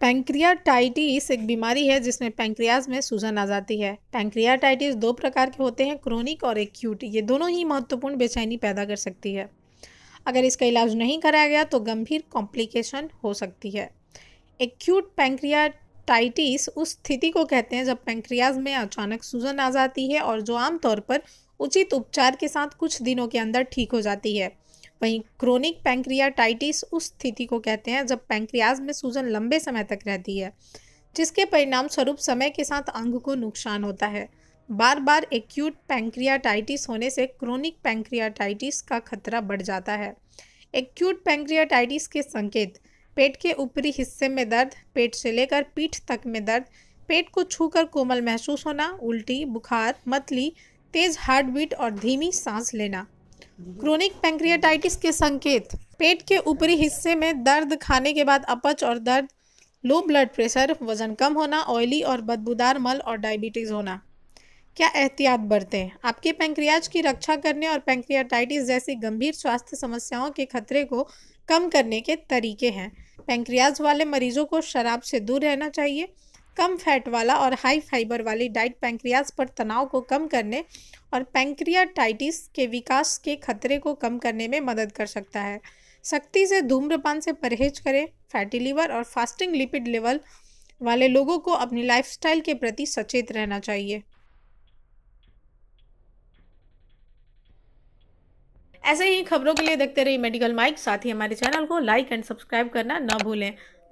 pancreatitis एक बीमारी है जिसमें पैंक्रियाज में सूजन आ जाती है पैंक्रियाटाइटिस दो प्रकार के होते हैं क्रोनिक और एक्यूट ये दोनों ही महत्वपूर्ण बेचैनी पैदा कर सकती है अगर इसका इलाज नहीं कराया गया तो गंभीर कॉम्प्लिकेशन हो सकती है एक्यूट पैंक्रियाटाइटिस उस स्थिति को कहते हैं जब पैंक्रियाज में अचानक सूजन आ जाती है और जो आमतौर पर उचित उपचार के साथ कुछ दिनों के अंदर ठीक हो जाती है वहीं क्रोनिक पैंक्रियाटाइटिस उस स्थिति को कहते हैं जब पैंक्रियाज में सूजन लंबे समय तक रहती है जिसके परिणाम स्वरूप समय के साथ अंग को नुकसान होता है बार बार एक्यूट पैंक्रियाटाइटिस होने से क्रोनिक पैंक्रियाटाइटिस का खतरा बढ़ जाता है एक्यूट पैंक्रियाटाइटिस के संकेत पेट के ऊपरी हिस्से में दर्द पेट से लेकर पीठ तक में दर्द पेट को छूकर कोमल महसूस होना उल्टी बुखार मतली तेज़ हार्ट बीट और धीमी सांस लेना क्रोनिक पैंक्रियाटाइटिस के संकेत पेट के ऊपरी हिस्से में दर्द खाने के बाद अपच और दर्द लो ब्लड प्रेशर वज़न कम होना ऑयली और बदबूदार मल और डायबिटीज़ होना क्या एहतियात बरतें आपके पैंक्रियाज की रक्षा करने और पैंक्रियाटाइटिस जैसी गंभीर स्वास्थ्य समस्याओं के खतरे को कम करने के तरीके हैं पैंक्रियाज वाले मरीजों को शराब से दूर रहना चाहिए कम फैट वाला और हाई फाइबर वाली डाइट पैंक्रियाज पर तनाव को कम करने और पैंक्रियाटाइटिस के विकास के खतरे को कम करने में मदद कर सकता है सख्ती से धूम्रपान से परहेज करें फैटी लीवर और फास्टिंग लिपिड लेवल वाले लोगों को अपनी लाइफस्टाइल के प्रति सचेत रहना चाहिए ऐसे ही खबरों के लिए देखते रहिए मेडिकल माइक साथ ही हमारे चैनल को लाइक एंड सब्सक्राइब करना न भूलें